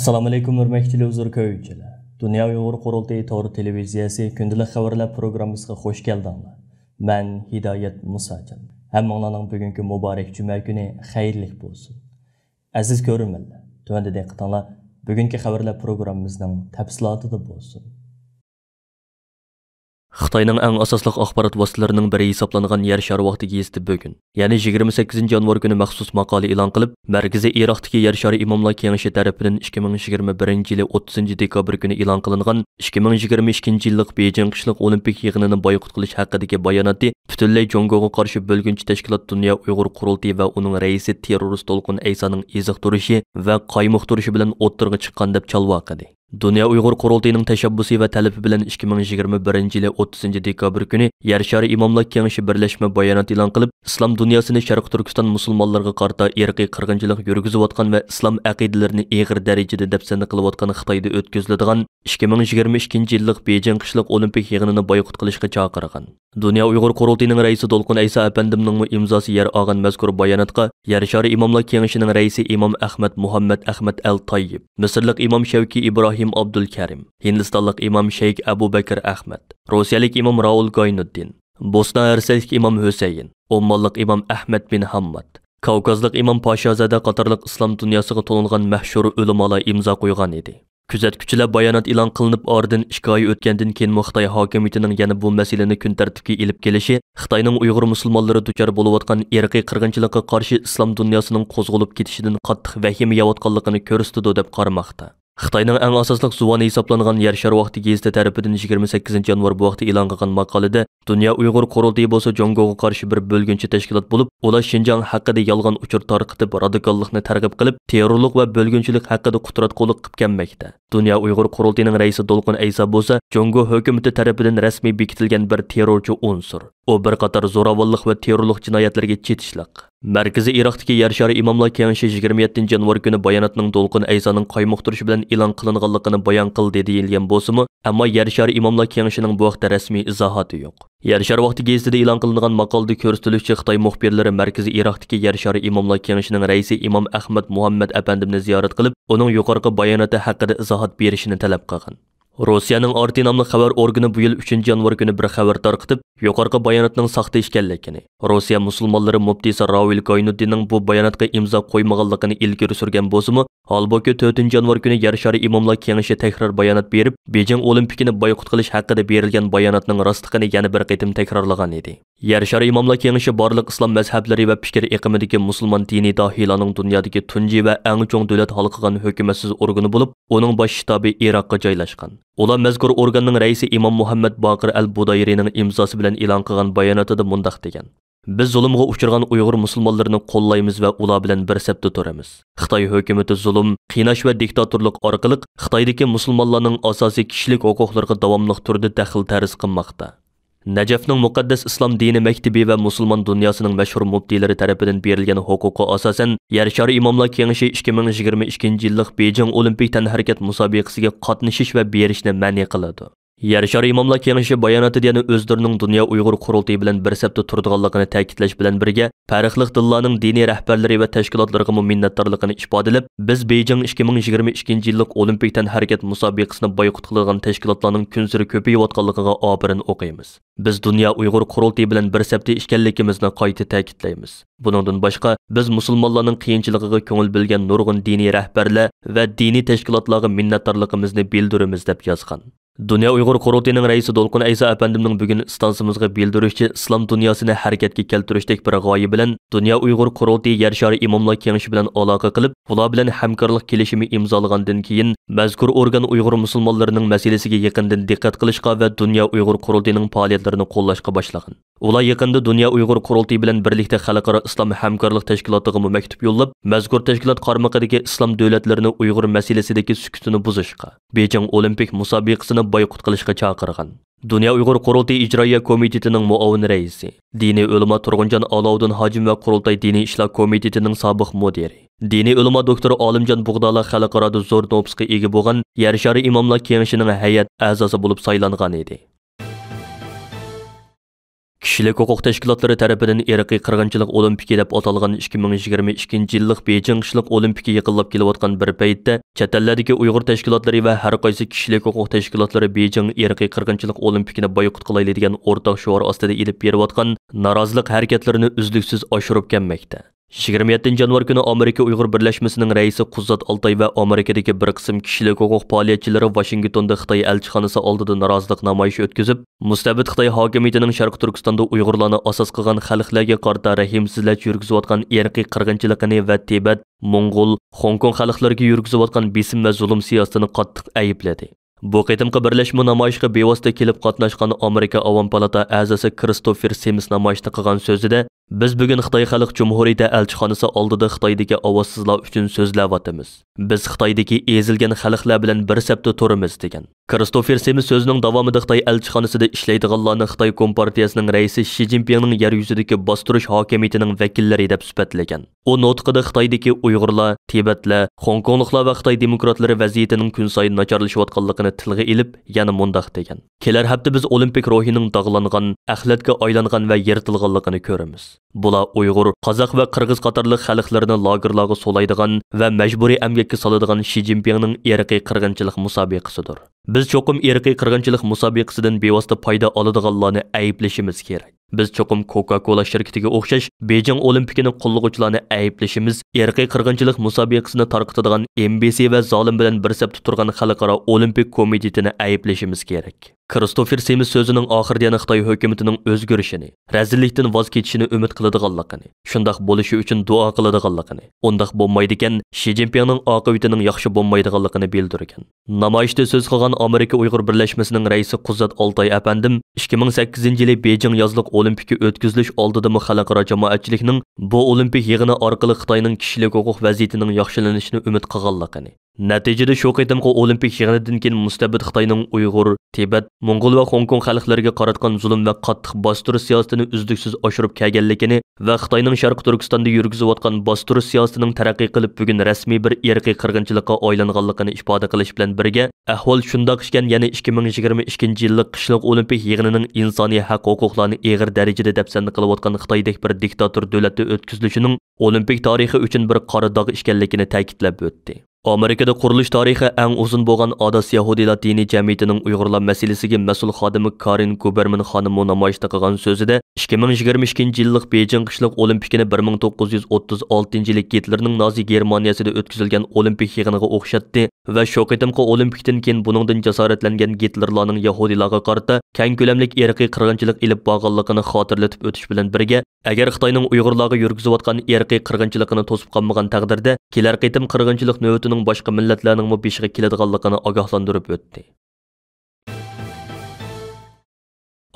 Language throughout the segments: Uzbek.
assalomu alaykum hurmatli televizor ko'ruvchilar dunyo uyg'ur qurultayi to'g'ri televiziyasi kundalik xabarlar programmasiga xush keldinglar man hidoyat musajon hammanglarning bugungi muborak juma kuni xayrli bo'lsin aziz ko'rmanlar tuanda deqitinglar bugungi xabarlar programmamizning tafsilotida bo'lsin Қытайның әң асаслық ақпарат басыларының бірі есапланған ер шар вақты кезді бүгін. Яны 28 жануар күні мақсус мақалы илан қылып, мәргізі Ирақтыке ер шары имамла кеңші тәріпінің 2021 жылы 30 декабр күні илан қылынған 2022 жылық Бейджен қышлық олимпик еғініні бай құтқылыш әқедеге баянаты, пүтілі жонгоғы қаршы бөлгінші тәшкілат дүния ұйғыр құрылды вә оның рейсі террорист толқын Эйсаның езіқ тұрышы вә қаймық тұрышы білін отырғы чыққан деп чалуа қады. Дүния ұйғыр құрылдайының тәшәббісі вә тәліпі білін 2021 жілі 30 декабір күні Яршары Имамла кеңші бірләшімі баянат илан қылып, Ислам дүниясыны Шарқы Түркістан мұсылмаларғы қарта ерқи 40 жылық үргізі ватқан вә Ислам әқиділеріні еғір дәрежеді дәпсені қылып ватқаны қытайды өткізілі 2022 yıllık Beijing kışlık olimpik yığınını boykot qilishga chaqirgan. Dünya Uyghur Qurultiyining raisi Dolqun Aysa efendimning imzosi yer olgan mazkur bayonotga Yer shari imomlar kengashining raisi Imom Ahmad Muhammad Ahmad Al Tayyib, Misrlik Imom Shavki İbrahim Abdul Karim, Hindistonlik Imom Sheikh Abu Bakr Ahmad, Rossiyalik Imom Raul Gaynuddin, Bosna Herseylik İmom Hüseyin, Ommanlik Ahmad bin Hammad, имам Пашазада қатарлық ислам дүниясыға тонылған мәхшур өлімала имза қойған kuzatuvchilar bayonot e'lon qilinib oradan ikki oy o'tgandan keyin xitoy hokimiyatining yana bu masalani kun tartibga ilib kelishi xitoyning uyg'ur musulmonlari duchor bo'layotgan irqiy qirg'inchilikqa qarshi islom dunyosining qo'zg'olib ketishidan qattiq vahima yeyotganligini ko'rsatdi deb qaramoqda Xitoyning eng asosliq suvoni hisoblangan Yer shar vaqti gazeti tarafidan 28 yanvar bu vaqtda e'lon qilingan maqolada Dunyo Uyg'ur qurultiyi bo'lsa Jongoga qarshi bir bo'lgunchi tashkilot bo'lib, ular Shinjang haqida yolg'on uchur tarqitib, radikallikni targ'ib qilib, terrorlik va bo'lgunchilik haqida qutrat qo'liq qilib kelmoqda. Dunyo Uyg'ur qurultiyining raisi Dolqin Aysa bo'lsa, Jongo hukumati tarafidan rasmiy bekitilgan bir terrorchi unsur. U bir qator zo'ravonlik va terrorlik jinoyatlariga chetishliq Mərkəzi Iroqdagi yer Imomlar İmamlar Kengashi 27 yanvar günü bayanatının dolqun əysənin qaymoqturuşu bilan e'lon qilinganligini bayan qildi deyilgan bo'lsa-mu, ammo şarı Imomlar Kengashining bu vaqtda rasmiy izohati yo'q. Yer şarı vaqti gazetida elan qilingan maqolada ko'rsatilishicha Xitoy muxbirlari Mərkəzi Iroqdagi yer Imomlar Kengashining raisi Imom Ahmad Muhammad Afandimni ziyorat qilib, uning yuqorqi bayonoti haqida izohat berishini talab qilgan. Rossiyaning RT nomli xabar organi bu yil 3 yanvar kuni bir xabar tarqitib, yuqorqi bayonotning saxta ekanligini rossiya musulmonlari Mubtisa ravil koynuddinning bu bayonotga imzo qo'ymaganligini ilgari surgan bo'lsimi holbuki 4 yanvar kuni yer imomlar kengashi takror bayonot berib Beijing olimpikini boyqut qilish haqida berilgan bayonotning rostligini yana bir qitim takrorlagan edi yer imomlar kengashi barlik islom mazhablari va fikr iqimidagi musulmon dini dohilaning dunyodagi tunji va eng cho'ng davlat xalqigan hukumatsiz organi bo'lib uning bosh shtabi iroqqa joylashgan Ола мәзгүр органның рәйсі имам Мухаммед Бақыр әл-Будайринің имзасы білін илан қыған баянатыды мұндақ деген. Біз зұлымға ұшырған ұйғыр мұсылмаларының қоллаймыз вә ұла білін бір сәпті тұрымыз. Қытай хөкеметі зұлым, қинаш вә диктатурлық арқылық Қытайдеке мұсылмаларының асасы кішілік оқуқларғы давамлық түрді дәқіл тәріз қынмақты. Najafning muqaddas islom dini maktabi va musulmon dunyosining mashhur muftiylari tomonidan berilgan huquqi asosan Yer shari imomlar kengashi 2022-yillik Beijing Olimpiya tanhareket musobaqasiga qatnashish va berishni ma'ni qiladi. Yer имамла imomlar kengashi bayonoti өздірінің o'zlarining dunyo Uyg'ur білін bilan bir sapda тәкітләш ta'kidlash bilan birga farqli dillarning diniy rahbarlari va tashkilotlariga minnatdorligini ifodalab, biz Beijing 2022-yillik Olimpiya tanhareket musobaqasini boyqut qilgan tashkilotlarning kun obirin o'qiymiz. Biz dunyo Uyg'ur qurultayi bilan bir sapda qayta ta'kidlaymiz. Buningdan boshqa, biz musulmonlarning qiyinchiligiga ko'ngil bilgan nurg'un diniy rahbarlar va diniy tashkilotlarga minnatdorligimizni bildiramiz deb yozgan. Дүния ұйғыр қоротының рейсі Долқын Айса әпәндімнің бүгін стансымызға белдірішчі ислам дүниясыны әрекетке кәлтіріштек бір ғайы білән, Дүния ұйғыр қороты Яршары имамла кеңіші білән олағы қылып, бұла білән хәмкарлық келешімі имзалығандын кейін, мәзгүр орган ұйғыр мұсылмаларының мәселесіге еқінден диққат қылышқа вә Дүния ұйғыр қоротының пағалетлеріні Ular yaqinda Dunyo Uyg'ur qurultiyi bilan birlikda Xalqaro islom hamkorlik tashkilotiga yo'llab, mazkur tashkilot qarmog'idagi islom davlatlarini Uyg'ur masalasidagi sukutini buzishga, оны байқұт қылышқа чақырған дүния ұйғыр құрылтай ижрайя комитетінің муауын рәйісі дини өлімі тұрғынжан алаудың хачым ва құрылтай дини ішлар комитетінің сабық модері дини өлімі доктор алымжан бұғдала халықарады зор допысқа егі болған яр имамла имамлар кеңешінің әзасы болып сайланған еді kishilik huquq tashkilotlari tarafidan irqiy qirg'inchilik olimpiki deb atalgan 2022 yillik Beijing qishliq olimpiki yaqinlab kelayotgan bir paytda chet ellardagi Uyg'ur tashkilotlari va har qaysi kishilik huquq tashkilotlari Beijing irqiy qirg'inchilik olimpikini boyqut qilayli degan o'rtoq shior ostida ilib berayotgan norozilik harakatlarini uzluksiz oshirib kelmoqda. 27 yanvar kuni Amerika Uyg'ur birlashmasining raisi алтай Altay va Amerikadagi bir qism kishilik huquq faoliyatchilari Қытай Xitoy алдыды oldida norozilik өткізіп, o'tkazib, mustabid Xitoy hokimiyatining Sharq Turkistonda Uyg'urlarni asos qilgan xalqlarga qarta rahimsizlik yurgizayotgan irqiy qirg'inchiligini va Tibat, Mong'ol, Hong xalqlariga yurgizayotgan besim va siyosatini qattiq aybladi. Bu qitimqi birlashma namoyishga bevosita kelib qatnashgan palata a'zosi Kristofer Biz bugun Xitoy Xalq Jumhuriyati elchixonasi oldida Xitoydagi ovozsizlar uchun so'zlayotimiz. Biz Xitoydagi ezilgan xalqlar bilan bir safda turamiz degan. Kristofer Semi so'zining davomida Xitoy elchixonasida ishlaydiganlarni Xitoy Kompartiyasining raisi Shi Jinpingning yer yuzidagi bostirish hokimiyatining vakillari deb sifatlagan. О ноткада Қытайдеки ұйғырла, Тибетлі, Хонконгла ва Қытай демократлары вазиетінің күн сайын начарлышып атқанлығыны тілге еліп, яны мұндақ деген. Келер хәпті біз Олимпик рухының дағланған, әхлетке айланған ва ертілғанлығыны көреміз. Бұла ұйғыр, қазақ ва қырғыз қатарлық халықларны лагерлағы солайдыған ва мәжбүри әмгекке салыдыған Ши Цзиньпиннің ерқи қырғыншылық мұсабиқысыдыр. Біз чоқым ерқи қырғыншылық мұсабиқысыдан пайда Біз чоқым Coca-Cola шіркетіге оқшаш, Бейджан Олимпикінің ұчыланы әйіплішіміз, ерқи қырғанчылық мұсабиқсіні тарқытыдыған МБС-і вә залым білін бірсеп тұтырған қалықара Олимпик комедетіні әйіплішіміз керек. Кристофер Semiz сөзінің ақырдияны Қытай хөкеметінің o'zgarishini, рәзіліктін voz kechishini umid qiladiganligini, shundoq bo'lishi үшін duo qiladiganligini, undaq bo'lmaydi ekan, Shi Jinpingning oqibatining yaxshi bo'lmaydiganligini bildirgan. Namoyishda so'z qilgan Amerika Uyg'ur birlashmasining raisi Quzat Oltoy apandim 2008-yili yozliq bu olimpik yig'ini orqali Xitoyning kishilik huquq yaxshilanishini umid Нәтижеде олимпик жиғаныдың кен Қытайның Mongol va Hong Kong xalqlariga qaratgan zulm va qattiq bostirish siyosatini uzluksiz oshirib kelganligini va Xitoyning Sharq Turkistonda yurgizayotgan bostirish siyosatining taraqqi qilib bugun rasmiy bir irqiy qirg'inchilikka aylanganligini ifoda qilish bilan birga ahvol shundoq ekan, yana 2022 yillik qishloq olimpiya yig'inining insoniy haq huquqlarni eg'ir darajada qilib o'tgan Xitoydek bir diktator davlatda o'tkazilishining olimpiya tarixi uchun bir qora dog' ekanligini ta'kidlab o'tdi. amerikada qurilish tarixi eng uzun bo'lgan odas Yahudi latiniy jamiyatining uyg'urlar masalasiga mas'ul xodimi karin guberman xonim namoyishda qilgan so'zida 2022 yillik Beijing qishloq olimpikini 1936 yillik gitlerning nazi germaniyasida o'tkazilgan olimpik yig'iniga o'xshatdi va shu qitimqi olimpikdan keyin buningdan jasoratlangan gitlerlarning yahudiylarga qarata keng ko'lamlik irqiy qirg'inchilik ilib borganligini xotirlatib o'tish bilan birga agar xitoyning uyg'urlarga yurgizayotgan irqiy qirg'inchiligini to'sib qolmagan taqdirda kelar qitim qirg'inchilik navbatini shuning boshqa millatlarningmi peshiga keladiganligini ogohlantirib o'tdi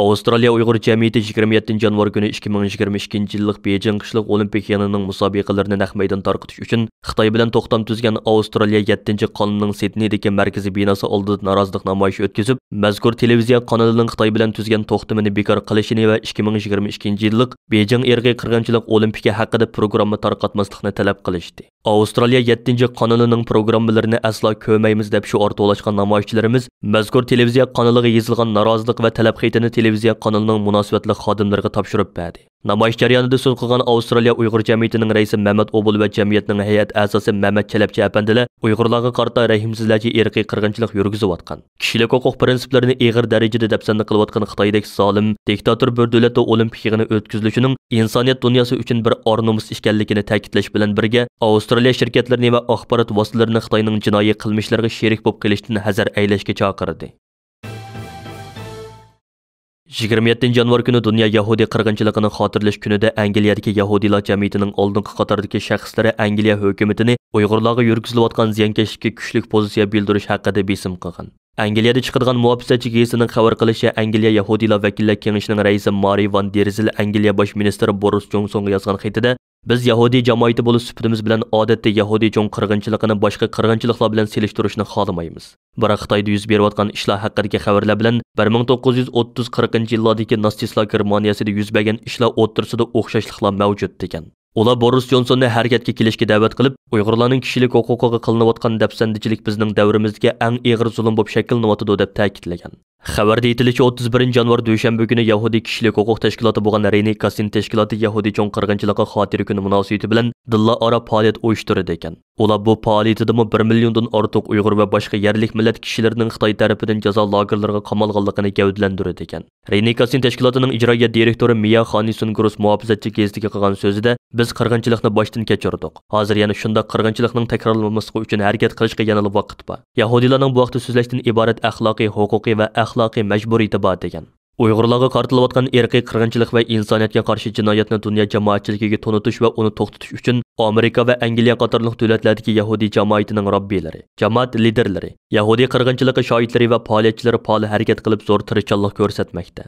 Австралия уйгыр җәмгыяте 27 январ көне 2022 еллык Бейҗин кышлык Олимпик янының мусабикаларны нәх мәйдан таркытыш өчен Хытай белән токтам төзгән Австралия 7-нче канының Сиднейдәге мәркәзи бинасы алдыда наразылык намаеш өткәзеп, мәзкур телевизия каналының Хытай белән төзгән токтамын бекар кылышын ва 2022 еллык Бейҗин эрге кыргынчылык Олимпигы хакында программа таркатмаслыкны таләп кылышты. Avstraliya 7-qonunining programmalarini aslo ko'maymiz deb shior to'lashgan namoyishchilarimiz mazkur televiziya qonuniga yozilgan norozilik va talab xitini televiziya qonunining munosabatli xodimlariga topshirib berdi. namoyish jarayonida so'z qilgan Avstraliya Uyg'ur jamiyatining raisi Mamad O'bul va jamiyatning hay'at a'zosi Mamad Chalabchi apandili Uyg'urlarga qarata rahimsizlarcha irqiy qirg'inchilik yurgizayotgan, kishilik huquq prinsiplarini ig'ir darajada dafsanda qilayotgan Xitoydek zolim diktator bir davlatda olimpik yig'ini o'tkazilishining insoniyat dunyosi uchun bir ornomus ekanligini ta'kidlash bilan birga Avstraliya shirkatlarini va axborot vositalarini Xitoyning jinoiy qilmishlarga sherik bo'lib kelishdan hazar aylashga chaqirdi. 27 yanvar kuni dunyo yahudiy qirg'inchiligini xotirlash kunida angliyadagi yahudiylar jamiyatining oldingi qatordagi shaxslari angliya hukumatini uyg'urlarga yurgizilayotgan ziyonkashlikka kuchli pozitsiya bildirish haqida besim qilgan angliyada chiqadigan muopisa chigesining xabar qilishi angliya yahudiylar vakillar kengashining raisi mari van derzil angliya bosh ministri boris jonsonga yozgan xatida biz yahudiy jamoati bo'lib sifatimiz bilan odatda yahudiy cho'ng qirg'inchiligini boshqa qirg'inchiliklar bilan selishtirishni xohlamaymiz biroq xitoyda yuz berayotgan ishlar haqidagi xabarlar bilan 1930-40 yillardagi nastislar germaniyasida yuz bergan ishlar o'rtasida o'xshashliklar mavjud degan Ular Boris Johnsonni harakatga kelishga da'vat qilib, Uyg'urlarning kishilik huquqiga qilinayotgan dafsandichilik bizning davrimizga eng og'ir zulm bo'lib shakllanayotgan deb ta'kidlagan. Xabarda aytilishicha 31 yanvar dushanba kuni Yahudi kishilik huquq tashkiloti bo'lgan Reni Kasin tashkiloti Yahudi cho'ng qirg'inchiligi xotira kuni munosabati bilan dilla ora faoliyat o'yushtirdi ekan. Ular bu faoliyatida 1 milliondan ortiq Uyg'ur va boshqa yerlik millat kishilarining Xitoy tomonidan jazo lagerlariga qamalganligini gavdlantirdi ekan. Reni Kasin tashkilotining ijroiya direktori Miya Xonison Grus muhofazatchi gezitiga qilgan so'zida Biz qirg'inchilikni boshdan kechirdik. Hozir yana shunda qirg'inchilikning takrorlanmasligi uchun harakat qilishga yana vaqt bor. Yahudilarning bu vaqtda so'zlashdan iborat axloqiy, huquqiy va axloqiy majburiyati bor degan. uyg'urlarga qartilayotgan irqiy qirg'inchilik va insoniyatga qarshi jinoyatni dunyo jamoatchiligiga tunutish va uni to'xtatish uchun amerika va angliya qatorliq davlatlardagi yahudiy jamoatining robbiylari jamoat liderlari yahudiy qirg'inchiligi shoidlari va faoliyatchilari faol harakat qilib zo'r tirichonlik ko'rsatmoqda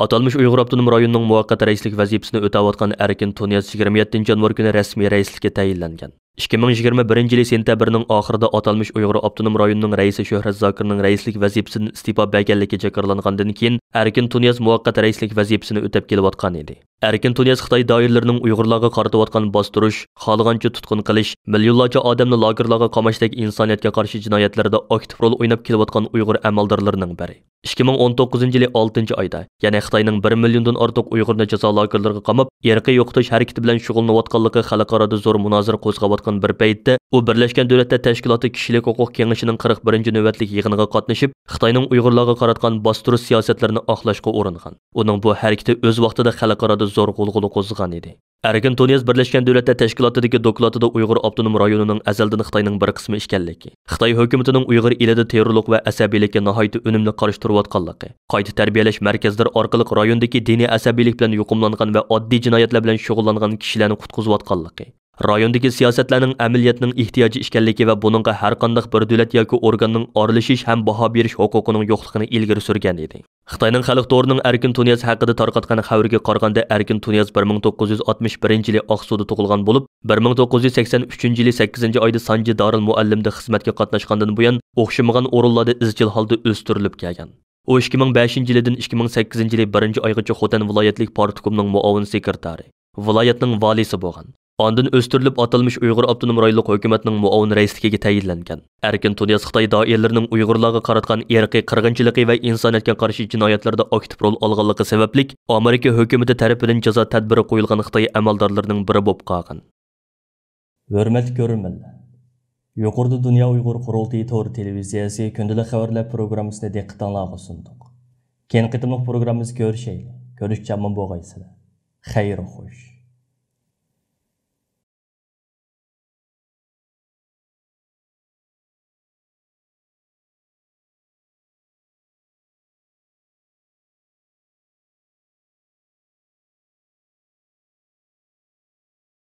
Аталмыш Уйғур Автоном районының муаққат рәислік вазифасына өтәватқан Әркин Тунияз 27 январь күні рәсми рәислікке tayinlangan. 2021 yili sentyabrning oxirida atalmish Uyg'ur avtonom rayonining raisi Shuhrat Zokirning raislik vazifasidan iste'fo berganligi jakarlangandan keyin Erkin Tunyaz muvaqqat raislik vazifasini o'tab kelayotgan edi. Erkin Tunyaz Xitoy doiralarining Uyg'urlarga qaratayotgan bostirish, xohlagancha tutqun qilish, millionlarcha odamni lagerlarga qamashdagi insoniyatga qarshi jinoyatlarda aktiv rol o'ynab kelayotgan Uyg'ur amaldorlarining biri. 2019 yil 6-oyda, ya'ni Xitoyning 1 milliondan ortiq Uyg'urni jazo lagerlariga qamab, irqiy yo'qotish harakati bilan shug'ullanayotganligi xalqaro zo'r munozara qo'zg'ab borayotgan bir paytda u birlashgan davlatlar tashkiloti kishilik huquq kengashining 41 navbatlik yig'iniga qatnashib xitoyning uyg'urlarga qaratgan bostirish siyosatlarini oqlashga uringan uning bu harakati o'z vaqtida xalqaroda zo'r g'ulg'ula qo'zg'agan edi Erkin Tuniyas Birleşken Devletler Teşkilatı'daki doklatı Uygur Abdunum rayonunun əzəldən Xitayının bir qismi işgəlliki. Xitay hökumətinin Uygur ilədə terrorluq və əsəbilikə nəhayət önümlü qarıştırıvatqallıqı. Qaytı tərbiyələş mərkəzlər arqalıq rayondaki dini əsəbilik bilən yuqumlanğan və addi cinayətlə bilən şoğullanğan kişilərini qutquzuvatqallıqı. Райондагы siyosatlarning amaliyotning ehtiyoji ekanligi ва buningga har qanday bir davlat yoki organning oralashish ham baho бериш huquqining yo'qligini ilgari surgan edi xitoyning xalq to'rining эркин tunyaz haqida tarqatgan xabarga qaraganda эркин tunyaz 1961 yili oqsuda tug'ilgan bo'lib 1983 yili 8 oyda sanji daril muallimda xizmatga qatnashgandan buyon o'xshamagan o'rinlarda изчил holda o'stirilib kelgan У 2005 yilidan 2008 yili 1 oygacha xotan viloyatlik partkomining muavin sekretari viloyatning valisi bo'lgan Ondan östürilib atılmış Uyghur Abdunum Raylıq hökumətinin муауын rəislikiga təyinlənən Erkin Tunyas Xitay dairələrinin Uyğurlarga qaratqan irqi qırğınçılığı və insaniyyətə qarşı cinayətlərdə aktiv rol alğanlığı səbəblik Amerika hökuməti tərəfindən cəza tədbiri qoyulğan Xitay əməldarlarının biri olub qalğan. Dünya Tor televiziyası